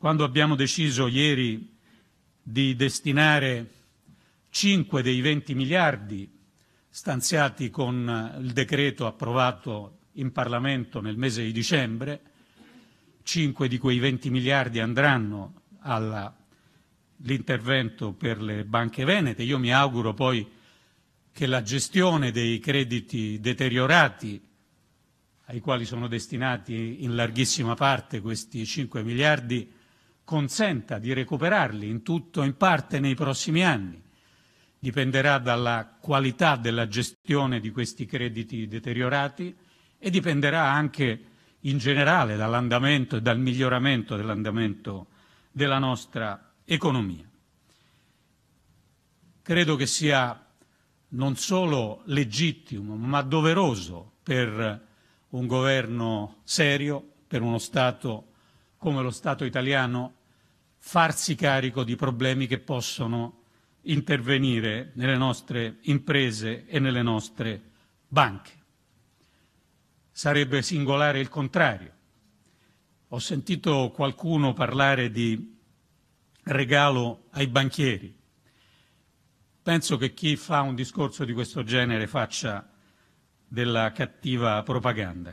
Quando abbiamo deciso ieri di destinare 5 dei 20 miliardi stanziati con eh, il decreto approvato in Parlamento nel mese di dicembre, 5 di quei 20 miliardi andranno all'intervento per le banche venete. Io mi auguro poi che la gestione dei crediti deteriorati, ai quali sono destinati in larghissima parte questi 5 miliardi, consenta di recuperarli in tutto o in parte nei prossimi anni. Dipenderà dalla qualità della gestione di questi crediti deteriorati e dipenderà anche in generale dall'andamento e dal miglioramento dell'andamento della nostra economia. Credo che sia non solo legittimo ma doveroso per un governo serio, per uno Stato come lo Stato italiano, farsi carico di problemi che possono intervenire nelle nostre imprese e nelle nostre banche. Sarebbe singolare il contrario. Ho sentito qualcuno parlare di regalo ai banchieri. Penso che chi fa un discorso di questo genere faccia della cattiva propaganda.